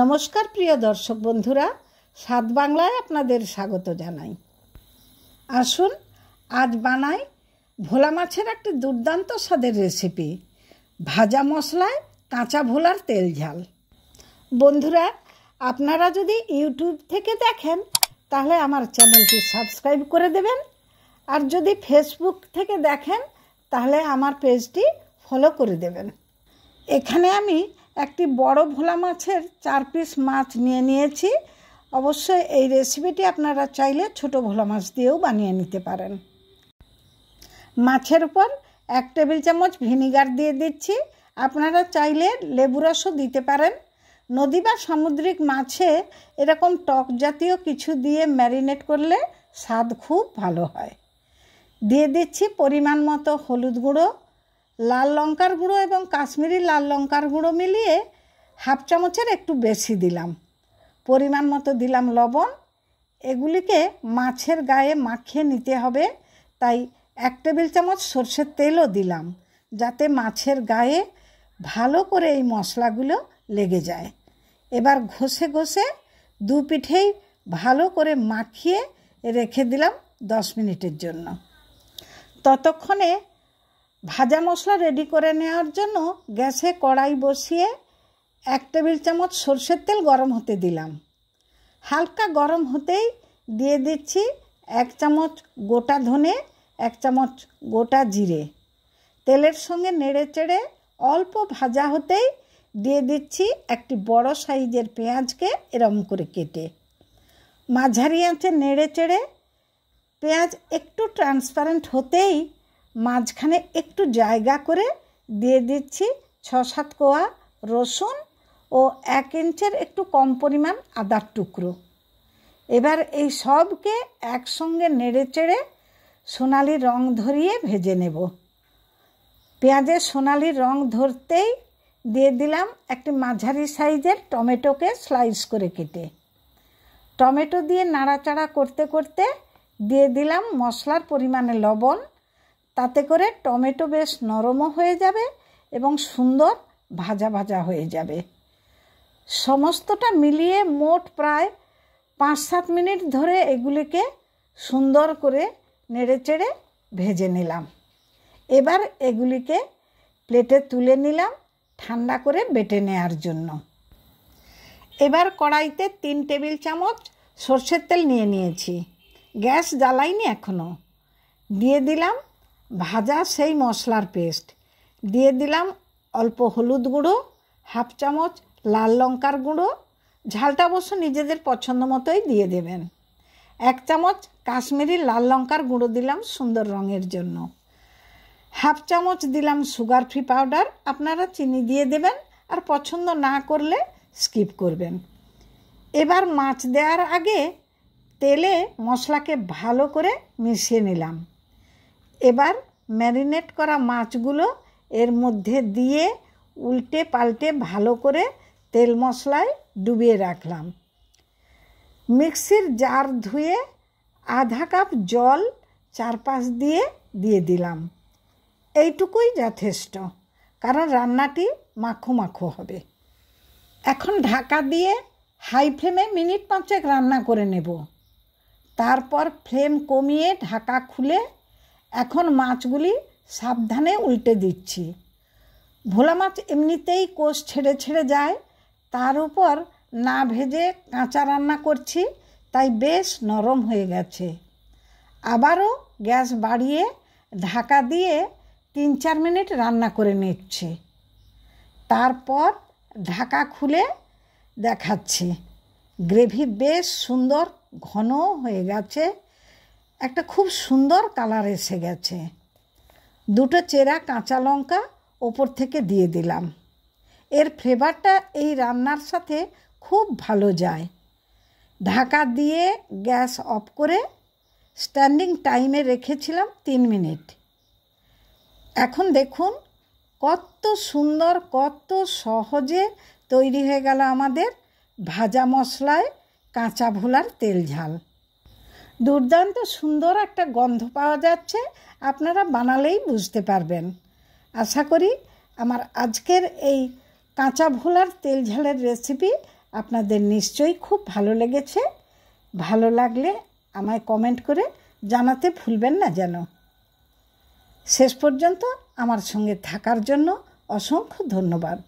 নমস্কার প্রিয় দর্শক বন্ধুরা সাত বাংলায় আপনাদের স্বাগত জানাই আসুন আজ বানাই ভোলা মাছের একটি দুর্দান্ত স্বাদের রেসিপি ভাজা মশলায় কাঁচা ভোলার তেল ঝাল বন্ধুরা আপনারা যদি ইউটিউব থেকে দেখেন তাহলে আমার চ্যানেলটি সাবস্ক্রাইব করে দেবেন আর যদি ফেসবুক থেকে দেখেন তাহলে আমার পেজটি ফলো করে দেবেন এখানে আমি একটি বড় ভোলা মাছের চার পিস মাছ নিয়ে নিয়েছি অবশ্যই এই রেসিপিটি আপনারা চাইলে ছোট ভোলা মাছ দিয়েও বানিয়ে নিতে পারেন মাছের উপর এক টেবিল চামচ ভিনিগার দিয়ে দিচ্ছি আপনারা চাইলে লেবু রসও দিতে পারেন নদী বা সামুদ্রিক মাছে এরকম টক জাতীয় কিছু দিয়ে ম্যারিনেট করলে স্বাদ খুব ভালো হয় দিয়ে দিচ্ছি পরিমাণ মতো হলুদ গুঁড়ো লাল লঙ্কার গুঁড়ো এবং কাশ্মীরি লাল লঙ্কার গুঁড়ো মিলিয়ে হাফ চামচের একটু বেশি দিলাম পরিমাণ মতো দিলাম লবণ এগুলিকে মাছের গায়ে মাখিয়ে নিতে হবে তাই এক টেবিল চামচ সর্ষের তেলও দিলাম যাতে মাছের গায়ে ভালো করে এই মশলাগুলো লেগে যায় এবার ঘষে ঘষে দু পিঠেই ভালো করে মাখিয়ে রেখে দিলাম দশ মিনিটের জন্য ততক্ষণে ভাজা মশলা রেডি করে নেওয়ার জন্য গ্যাসে কড়াই বসিয়ে এক টেবিল চামচ সর্ষের তেল গরম হতে দিলাম হালকা গরম হতেই দিয়ে দিচ্ছি এক চামচ গোটা ধনে এক চামচ গোটা জিরে তেলের সঙ্গে নেড়ে চেড়ে অল্প ভাজা হতেই দিয়ে দিচ্ছি একটি বড় সাইজের পেঁয়াজকে এরম করে কেটে মাঝারি আঁচে নেড়ে চেড়ে পেঁয়াজ একটু ট্রান্সপারেন্ট হতেই মাঝখানে একটু জায়গা করে দিয়ে দিচ্ছি ছ সাত কোয়া রসুন ও এক ইঞ্চের একটু কম পরিমাণ আদার টুকরো এবার এই সবকে একসঙ্গে নেড়ে চেড়ে সোনালি রং ধরিয়ে ভেজে নেব পেঁয়াজের সোনালি রং ধরতেই দিয়ে দিলাম একটি মাঝারি সাইজের টমেটোকে স্লাইস করে কেটে টমেটো দিয়ে নাড়াচাড়া করতে করতে দিয়ে দিলাম মশলার পরিমাণে লবণ তাতে করে টমেটো বেশ নরমও হয়ে যাবে এবং সুন্দর ভাজা ভাজা হয়ে যাবে সমস্তটা মিলিয়ে মোট প্রায় পাঁচ সাত মিনিট ধরে এগুলিকে সুন্দর করে নেড়েচেড়ে ভেজে নিলাম এবার এগুলিকে প্লেটে তুলে নিলাম ঠান্ডা করে বেটে নেয়ার জন্য এবার কড়াইতে তিন টেবিল চামচ সর্ষের তেল নিয়ে নিয়েছি গ্যাস জ্বালাইনি এখনও দিয়ে দিলাম ভাজা সেই মশলার পেস্ট দিয়ে দিলাম অল্প হলুদ গুঁড়ো হাফ চামচ লাল লঙ্কার গুঁড়ো ঝালটা অবশ্য নিজেদের পছন্দ মতোই দিয়ে দেবেন এক চামচ কাশ্মীরি লাল লঙ্কার গুঁড়ো দিলাম সুন্দর রঙের জন্য হাফ চামচ দিলাম সুগার ফ্রি পাউডার আপনারা চিনি দিয়ে দেবেন আর পছন্দ না করলে স্কিপ করবেন এবার মাছ দেওয়ার আগে তেলে মশলাকে ভালো করে মিশিয়ে নিলাম এবার ম্যারিনেট করা মাছগুলো এর মধ্যে দিয়ে উল্টে পাল্টে ভালো করে তেল মশলায় ডুবিয়ে রাখলাম মিক্সির জার ধুয়ে আধা কাপ জল চারপাশ দিয়ে দিয়ে দিলাম এইটুকুই যথেষ্ট কারণ রান্নাটি মাখো মাখো হবে এখন ঢাকা দিয়ে হাই ফ্লেমে মিনিট পাঁচেক রান্না করে নেব তারপর ফ্লেম কমিয়ে ঢাকা খুলে এখন মাছগুলি সাবধানে উল্টে দিচ্ছি ভোলা মাছ এমনিতেই কোষ ছেড়ে ছেড়ে যায় তার উপর না ভেজে কাঁচা রান্না করছি তাই বেশ নরম হয়ে গেছে আবারও গ্যাস বাড়িয়ে ঢাকা দিয়ে তিন চার মিনিট রান্না করে নিচ্ছে তারপর ঢাকা খুলে দেখাচ্ছি গ্রেভি বেশ সুন্দর ঘন হয়ে গেছে একটা খুব সুন্দর কালার এসে গেছে দুটো চেরা কাঁচা লঙ্কা ওপর থেকে দিয়ে দিলাম এর ফ্লেভারটা এই রান্নার সাথে খুব ভালো যায় ঢাকা দিয়ে গ্যাস অফ করে স্ট্যান্ডিং টাইমে রেখেছিলাম তিন মিনিট এখন দেখুন কত সুন্দর কত সহজে তৈরি হয়ে গেল আমাদের ভাজা মশলায় কাঁচা ভোলার তেল ঝাল দুর্দান্ত সুন্দর একটা গন্ধ পাওয়া যাচ্ছে আপনারা বানালেই বুঝতে পারবেন আশা করি আমার আজকের এই কাঁচা ভোলার তেল ঝালের রেসিপি আপনাদের নিশ্চয়ই খুব ভালো লেগেছে ভালো লাগলে আমায় কমেন্ট করে জানাতে ভুলবেন না যেন শেষ পর্যন্ত আমার সঙ্গে থাকার জন্য অসংখ্য ধন্যবাদ